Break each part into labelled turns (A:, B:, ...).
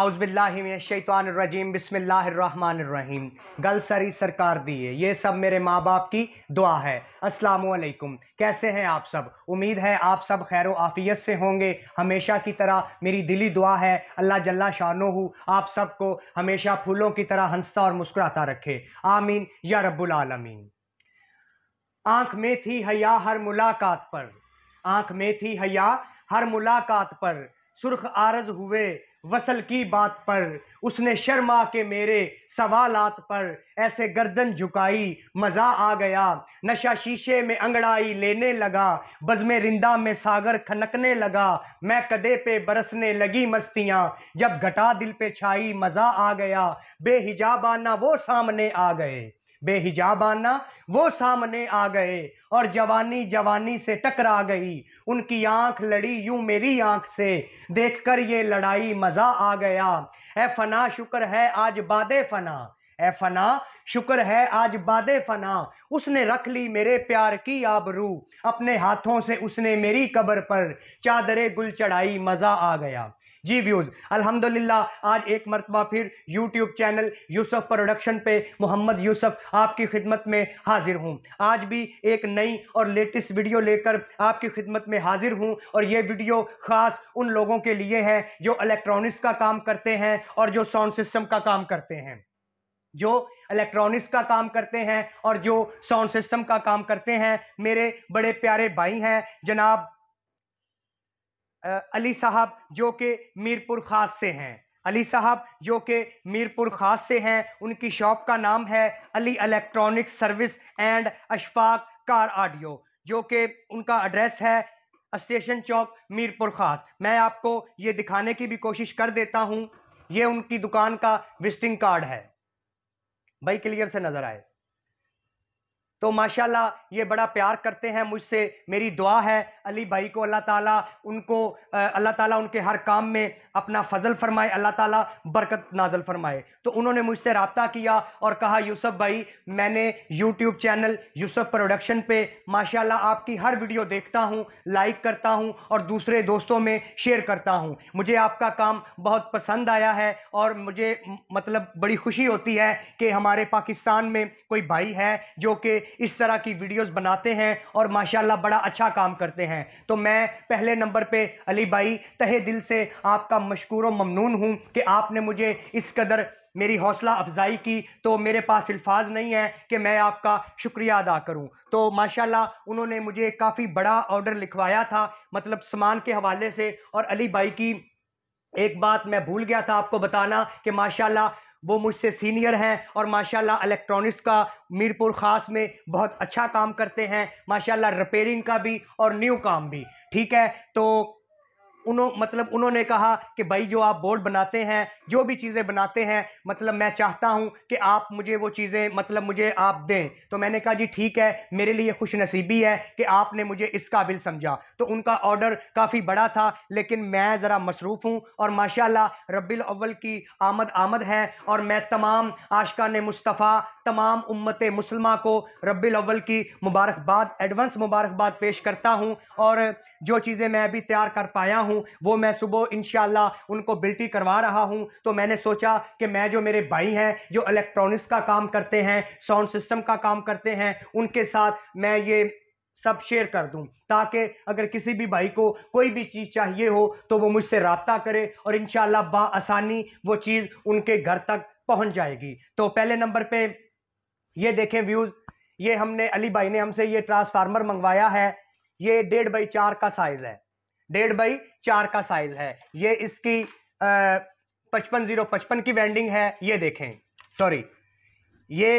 A: अउज़बिल्लाशैतरजीम बिसमीम गल सरी सरकार दिए ये सब मेरे माँ बाप की दुआ है असलकुम कैसे हैं आप सब उम्मीद है आप सब खैर आफ़ियत से होंगे हमेशा की तरह मेरी दिली दुआ है अल्लाह जल्ला शानो आप सबको हमेशा फूलों की तरह हंसता और मुस्कुराता रखे आमीन या रब्बुल आँख में थी हया हर मुलाकात पर आँख में थी हया हर मुलाकात पर सुर्ख आरज हुए वसल की बात पर उसने शर्मा के मेरे सवालात पर ऐसे गर्दन झुकाई मज़ा आ गया नशा शीशे में अंगड़ाई लेने लगा बज़म रिंदा में सागर खनकने लगा मैं कदे पे बरसने लगी मस्तियाँ जब घटा दिल पे छाई मज़ा आ गया बेहिजाबाना वो सामने आ गए बेहिजाब आना वो सामने आ गए और जवानी जवानी से टकरा गई उनकी आंख लड़ी यूं मेरी आंख से देखकर ये लड़ाई मज़ा आ गया ए फना शुक्र है आज बाद फना ए फना शुक्र है आज बाद फना उसने रख ली मेरे प्यार की आबरू अपने हाथों से उसने मेरी कब्र पर चादरे गुल चढ़ाई मज़ा आ गया जी व्यूज़ अल्हम्दुलिल्लाह आज एक मरतबा फिर यूट्यूब चैनल यूसुफ प्रोडक्शन पे मोहम्मद यूसुफ आपकी खिदमत में हाजिर हूँ आज भी एक नई और लेटेस्ट वीडियो लेकर आपकी खिदमत में हाजिर हूँ और ये वीडियो ख़ास उन लोगों के लिए है जो इलेक्ट्रॉनिक्स का काम करते हैं और जो साउंड सिस्टम का काम करते हैं जो इलेक्ट्रॉनिक्स का काम करते हैं और जो साउंड सिस्टम का काम करते हैं मेरे बड़े प्यारे भाई हैं जनाब अली साहब जो कि मीरपुर ख़ास से हैं अली साहब जो कि मीरपुर ख़ास से हैं उनकी शॉप का नाम है Ali electronic service and Ashfaq car audio जो कि उनका एड्रेस है स्टेशन चौक मीरपुर ख़ास मैं आपको ये दिखाने की भी कोशिश कर देता हूँ ये उनकी दुकान का विजिटिंग कार्ड है भाई क्लियर से नज़र आए तो माशाल्लाह ये बड़ा प्यार करते हैं मुझसे मेरी दुआ है अली भाई को अल्लाह ताला उनको अल्लाह ताला उनके हर काम में अपना फजल फरमाए अल्लाह ताला बरकत नाजल फरमाए तो उन्होंने मुझसे रबता किया और कहा यूसुफ भाई मैंने यूट्यूब चैनल यूसुफ प्रोडक्शन पे माशाल्लाह आपकी हर वीडियो देखता हूँ लाइक करता हूँ और दूसरे दोस्तों में शेयर करता हूँ मुझे आपका काम बहुत पसंद आया है और मुझे मतलब बड़ी खुशी होती है कि हमारे पाकिस्तान में कोई भाई है जो कि इस तरह की वीडियोज़ बनाते हैं और माशाला बड़ा अच्छा काम करते हैं हैं तो मैं पहले नंबर पे अली भाई तहे दिल से आपका मशकूर व ममनून हूँ कि आपने मुझे इस कदर मेरी हौसला अफजाई की तो मेरे पास अल्फाज नहीं है कि मैं आपका शुक्रिया अदा करूं तो माशाल्लाह उन्होंने मुझे काफ़ी बड़ा ऑर्डर लिखवाया था मतलब सामान के हवाले से और अली भाई की एक बात मैं भूल गया था आपको बताना कि माशाल्लाह वो मुझसे सीनियर हैं और माशाल्लाह इलेक्ट्रॉनिक्स का मीरपुर ख़ास में बहुत अच्छा काम करते हैं माशाल्लाह रिपेयरिंग का भी और न्यू काम भी ठीक है तो उन्हों मतलब उन्होंने कहा कि भाई जो आप बोर्ड बनाते हैं जो भी चीज़ें बनाते हैं मतलब मैं चाहता हूं कि आप मुझे वो चीज़ें मतलब मुझे आप दें तो मैंने कहा जी ठीक है मेरे लिए खुश नसीबी है कि आपने मुझे इस काबिल समझा तो उनका ऑर्डर काफ़ी बड़ा था लेकिन मैं ज़रा मसरूफ़ हूँ और माशाला रबिल अव्वल की आमद आमद है और मैं तमाम आशकान मुस्तफ़ा तमाम उम्मत मुसलमा को रबी अव्वल की मुबारकबाद एडवांस मुबारकबाद पेश करता हूँ और जो चीज़ें मैं अभी तैयार कर पाया हूँ हूँ वो मैं सुबह इन उनको बिल्टी करवा रहा हूँ तो मैंने सोचा कि मैं जो मेरे भाई हैं जो इलेक्ट्रॉनिक्स का काम करते हैं साउंड सिस्टम का काम करते हैं उनके साथ मैं ये सब शेयर कर दूं ताकि अगर किसी भी भाई को कोई भी चीज़ चाहिए हो तो वो मुझसे रबता करे और इन आसानी वो चीज़ उनके घर तक पहुंच जाएगी तो पहले नंबर पे ये देखें व्यूज़ ये हमने अली भाई ने हमसे ये ट्रांसफार्मर मंगवाया है ये डेढ़ बाई चार का साइज़ है डेढ़ बाई चार का साइज है ये इसकी पचपन जीरो पचपन की वेंडिंग है ये देखें सॉरी ये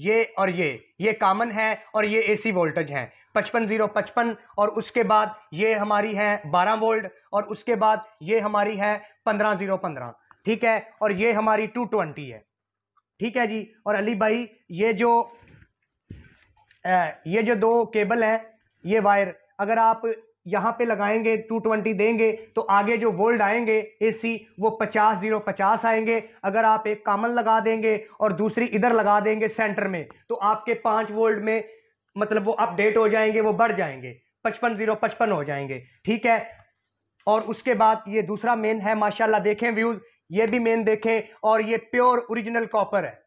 A: ये और ये ये कामन है और ये एसी वोल्टेज है पचपन जीरो पचपन और उसके बाद ये हमारी है बारह वोल्ट और उसके बाद ये हमारी है पंद्रह जीरो पंद्रह ठीक है और ये हमारी टू ट्वेंटी है ठीक है जी और अली भाई ये जो ये जो दो केबल हैं ये वायर अगर आप यहाँ पे लगाएंगे 220 देंगे तो आगे जो वोल्ड आएंगे एसी वो 50 जीरो पचास आएंगे अगर आप एक कामन लगा देंगे और दूसरी इधर लगा देंगे सेंटर में तो आपके पाँच वोल्ड में मतलब वो अपडेट हो जाएंगे वो बढ़ जाएंगे पचपन जीरो पचपन हो जाएंगे ठीक है और उसके बाद ये दूसरा मेन है माशाला देखें व्यूज़ ये भी मेन देखें और ये प्योर ओरिजिनल कॉपर है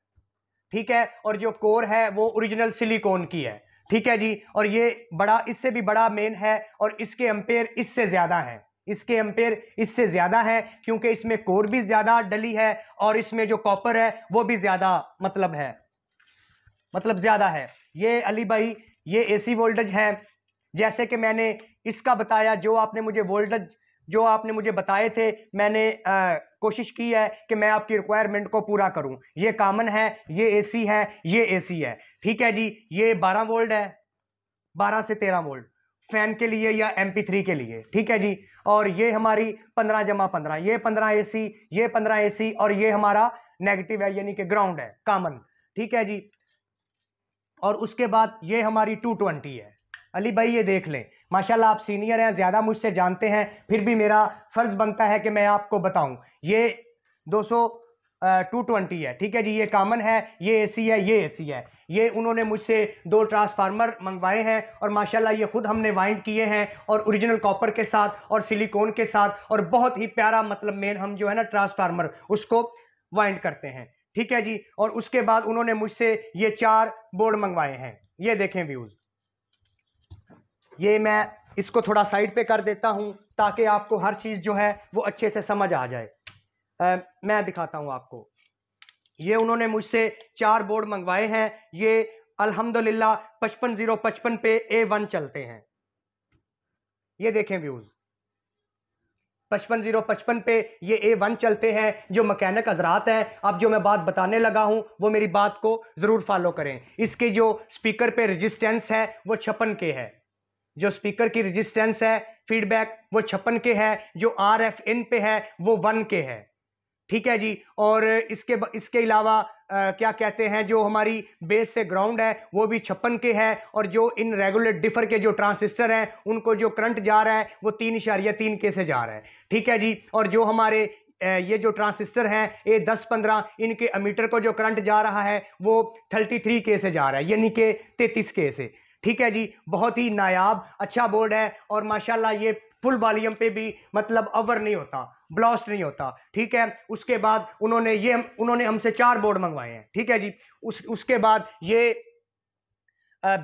A: ठीक है और जो कोर है वो ओरिजिनल सिलिकॉन की है ठीक है जी और ये बड़ा इससे भी बड़ा मेन है और इसके अंपेयर इससे ज़्यादा हैं इसके अंपेयर इससे ज़्यादा है क्योंकि इसमें कोर भी ज़्यादा डली है और इसमें जो कॉपर है वो भी ज़्यादा मतलब है मतलब ज़्यादा है ये अली भाई ये एसी वोल्टेज है जैसे कि मैंने इसका बताया जो आपने मुझे वोल्टेज जो आपने मुझे बताए थे मैंने आ, कोशिश की है कि मैं आपकी रिक्वायरमेंट को पूरा करूं ये कामन है ये एसी है ये एसी है ठीक है जी ये बारह वोल्ट है बारह से तेरह वोल्ट फैन के लिए या एम थ्री के लिए ठीक है जी और ये हमारी पंद्रह जमा पंद्रह ये पंद्रह ए ये पंद्रह ए और ये हमारा नेगेटिव है यानी कि ग्राउंड है कामन ठीक है जी और उसके बाद ये हमारी टू ट्वेंटी है अली भाई ये देख लें माशाल्लाह आप सीनियर हैं ज़्यादा मुझसे जानते हैं फिर भी मेरा फ़र्ज़ बनता है कि मैं आपको बताऊं ये दो सौ टू ट्वेंटी है ठीक है जी ये कामन है ये एसी है ये एसी है ये उन्होंने मुझसे दो ट्रांसफार्मर मंगवाए हैं और माशाल्लाह ये खुद हमने वाइंड किए हैं और ओरिजिनल कॉपर के साथ और सिलिकॉन के साथ और बहुत ही प्यारा मतलब मेन हम जो है ना ट्रांसफार्मर उसको वाइंड करते हैं ठीक है जी और उसके बाद उन्होंने मुझसे ये चार बोर्ड मंगवाए हैं ये देखें व्यूज़ ये मैं इसको थोड़ा साइड पे कर देता हूँ ताकि आपको हर चीज़ जो है वो अच्छे से समझ आ जाए मैं दिखाता हूँ आपको ये उन्होंने मुझसे चार बोर्ड मंगवाए हैं ये अल्हम्दुलिल्लाह पचपन जीरो पचपन पे ए वन चलते हैं ये देखें व्यूज पचपन जीरो पचपन पे ये ए वन चलते हैं जो मकैनिक हजरात हैं अब जो मैं बात बताने लगा हूँ वो मेरी बात को ज़रूर फॉलो करें इसके जो स्पीकर पे रेजिस्टेंस है वो छप्पन के है जो स्पीकर की रेजिस्टेंस है फीडबैक वो छप्पन के है जो आर एफ इन पे है वो वन के है ठीक है जी और इसके इसके अलावा क्या कहते हैं जो हमारी बेस से ग्राउंड है वो भी छप्पन के है और जो इन रेगुलर डिफर के जो ट्रांसिस्टर हैं उनको जो करंट जा रहा है वो तीन इशारिया तीन के से जा रहा है ठीक है जी और जो हमारे ये जो ट्रांसिस्टर हैं ए दस पंद्रह इनके अमीटर को जो करंट जा रहा है वो थर्टी थ्री के से जा रहा है यानी कि तैंतीस के से ठीक है जी बहुत ही नायाब अच्छा बोर्ड है और माशाल्लाह ये फुल वॉल्यूम पे भी मतलब अवर नहीं होता ब्लास्ट नहीं होता ठीक है उसके बाद उन्होंने ये उन्होंने हमसे चार बोर्ड मंगवाए हैं ठीक है जी उस उसके बाद ये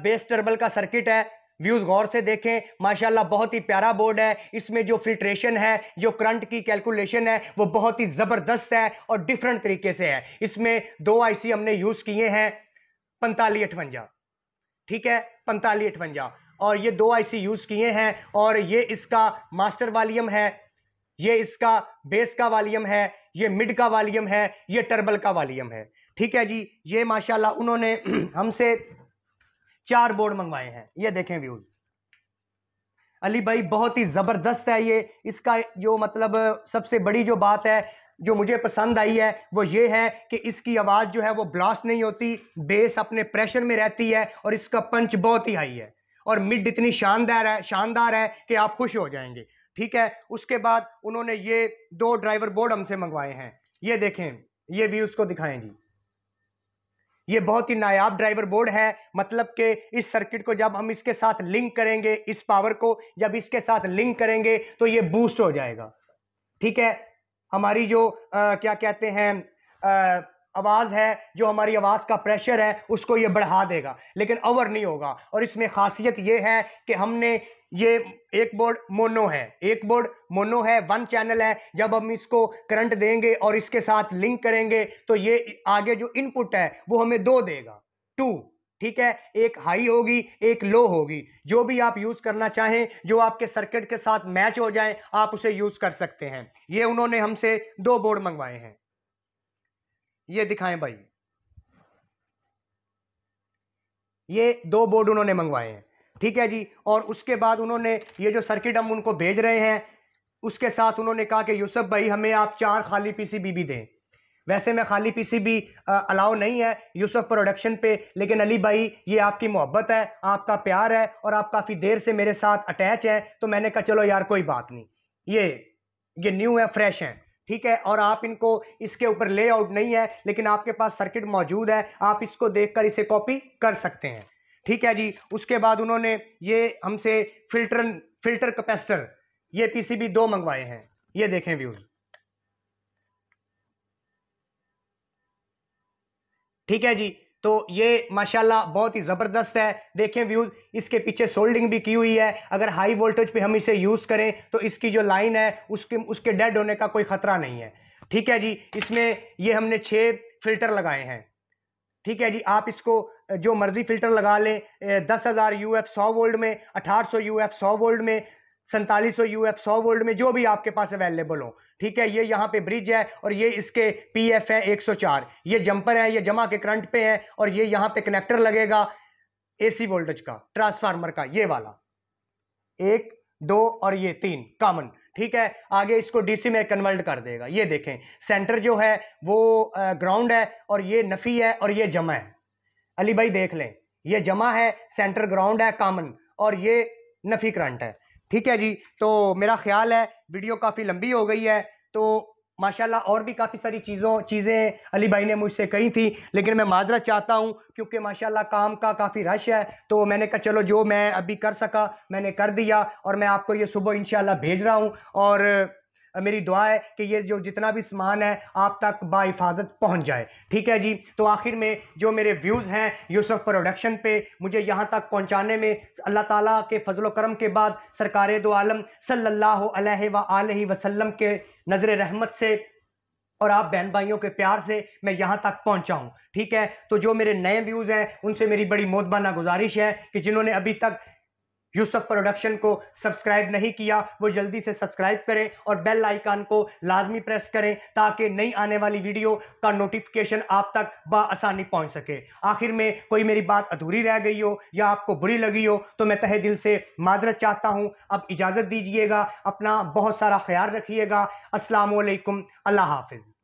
A: बेस टर्बल का सर्किट है व्यूज़ गौर से देखें माशाल्लाह बहुत ही प्यारा बोर्ड है इसमें जो फिल्ट्रेशन है जो करंट की कैलकुलेशन है वो बहुत ही ज़बरदस्त है और डिफरेंट तरीके से है इसमें दो आईसी हमने यूज़ किए हैं पैंतालीस अठवंजा ठीक है पैंतालीस अठवंजा और ये दो आईसी यूज़ किए हैं और ये इसका मास्टर वालीम है ये इसका बेस का वालीम है ये मिड का वालीम है ये टर्बल का वालीम है ठीक है जी ये माशाल्लाह उन्होंने हमसे चार बोर्ड मंगवाए हैं ये देखें व्यूज अली भाई बहुत ही ज़बरदस्त है ये इसका जो मतलब सबसे बड़ी जो बात है जो मुझे पसंद आई है वो ये है कि इसकी आवाज़ जो है वो ब्लास्ट नहीं होती बेस अपने प्रेशर में रहती है और इसका पंच बहुत ही हाई है और मिड इतनी शानदार है शानदार है कि आप खुश हो जाएंगे ठीक है उसके बाद उन्होंने ये दो ड्राइवर बोर्ड हमसे मंगवाए हैं ये देखें ये भी उसको दिखाएं जी ये बहुत ही नायाब ड्राइवर बोर्ड है मतलब कि इस सर्किट को जब हम इसके साथ लिंक करेंगे इस पावर को जब इसके साथ लिंक करेंगे तो ये बूस्ट हो जाएगा ठीक है हमारी जो आ, क्या कहते हैं आ, आवाज़ है जो हमारी आवाज़ का प्रेशर है उसको ये बढ़ा देगा लेकिन ओवर नहीं होगा और इसमें खासियत ये है कि हमने ये एक बोर्ड मोनो है एक बोर्ड मोनो है वन चैनल है जब हम इसको करंट देंगे और इसके साथ लिंक करेंगे तो ये आगे जो इनपुट है वो हमें दो देगा टू ठीक है एक हाई होगी एक लो होगी जो भी आप यूज़ करना चाहें जो आपके सर्किट के साथ मैच हो जाए आप उसे यूज़ कर सकते हैं ये उन्होंने हमसे दो बोर्ड मंगवाए हैं ये दिखाएं भाई ये दो बोर्ड उन्होंने मंगवाए हैं ठीक है जी और उसके बाद उन्होंने ये जो सर्किट हम उनको भेज रहे हैं उसके साथ उन्होंने कहा कि यूसुफ भाई हमें आप चार खाली पीसीबी भी दें वैसे मैं खाली पीसीबी अलाउ नहीं है यूसुफ प्रोडक्शन पे लेकिन अली भाई ये आपकी मोहब्बत है आपका प्यार है और आप काफ़ी देर से मेरे साथ अटैच हैं तो मैंने कहा चलो यार कोई बात नहीं ये ये न्यू है फ्रेश हैं ठीक है और आप इनको इसके ऊपर लेआउट नहीं है लेकिन आपके पास सर्किट मौजूद है आप इसको देखकर इसे कॉपी कर सकते हैं ठीक है जी उसके बाद उन्होंने ये हमसे फिल्टर फिल्टर कैपेसिटर ये पीसीबी दो मंगवाए हैं ये देखें व्यूज ठीक है जी तो ये माशाल्लाह बहुत ही ज़बरदस्त है देखें व्यूज़ इसके पीछे सोल्डिंग भी की हुई है अगर हाई वोल्टेज पे हम इसे यूज़ करें तो इसकी जो लाइन है उसके उसके डेड होने का कोई ख़तरा नहीं है ठीक है जी इसमें ये हमने छः फिल्टर लगाए हैं ठीक है जी आप इसको जो मर्ज़ी फ़िल्टर लगा लें दस हज़ार यू एफ सौ वोल्ट में अठारह सौ यू एफ सौ वोल्ट में सैंतालीस सौ यू एफ सौ वोल्ट में जो भी आपके पास अवेलेबल हो ठीक है ये यहाँ पे ब्रिज है और ये इसके पी एफ है 104 ये जंपर है ये जमा के करंट पे है और ये यहाँ पे कनेक्टर लगेगा एसी वोल्टेज का ट्रांसफार्मर का ये वाला एक दो और ये तीन कॉमन ठीक है आगे इसको डीसी में कन्वर्ट कर देगा ये देखें सेंटर जो है वो ग्राउंड है और ये नफ़ी है और ये जमा है अली भाई देख लें ये जमा है सेंटर ग्राउंड है कॉमन और ये नफ़ी करंट है ठीक है जी तो मेरा ख्याल है वीडियो काफ़ी लंबी हो गई है तो माशाल्लाह और भी काफ़ी सारी चीज़ों चीज़ें अली भाई ने मुझसे कही थी लेकिन मैं माजरत चाहता हूँ क्योंकि माशाल्लाह काम का काफ़ी रश है तो मैंने कहा चलो जो मैं अभी कर सका मैंने कर दिया और मैं आपको ये सुबह इन भेज रहा हूँ और मेरी दुआ है कि ये जो जितना भी सामान है आप तक बाहिफाजत पहुंच जाए ठीक है जी तो आखिर में जो मेरे व्यूज़ हैं यूसुफ प्रोडक्शन पे मुझे यहाँ तक पहुँचाने में अल्लाह ताला के फजल करम के बाद सरकार दो आलम सल्लल्लाहु अलैहि वसल्लम के नज़र रहमत से और आप बहन भाइयों के प्यार से मैं यहाँ तक पहुँचाऊँ ठीक है तो जो मेरे नए व्यूज़ हैं उनसे मेरी बड़ी मोतबाना गुजारिश है कि जिन्होंने अभी तक यूसुफ प्रोडक्शन को सब्सक्राइब नहीं किया वो जल्दी से सब्सक्राइब करें और बेल आइकान को लाजमी प्रेस करें ताकि नई आने वाली वीडियो का नोटिफिकेशन आप तक बसानी पहुंच सके आखिर में कोई मेरी बात अधूरी रह गई हो या आपको बुरी लगी हो तो मैं तहे दिल से मादरत चाहता हूँ अब इजाज़त दीजिएगा अपना बहुत सारा ख्याल रखिएगा असलकम अल्लाह हाफिज़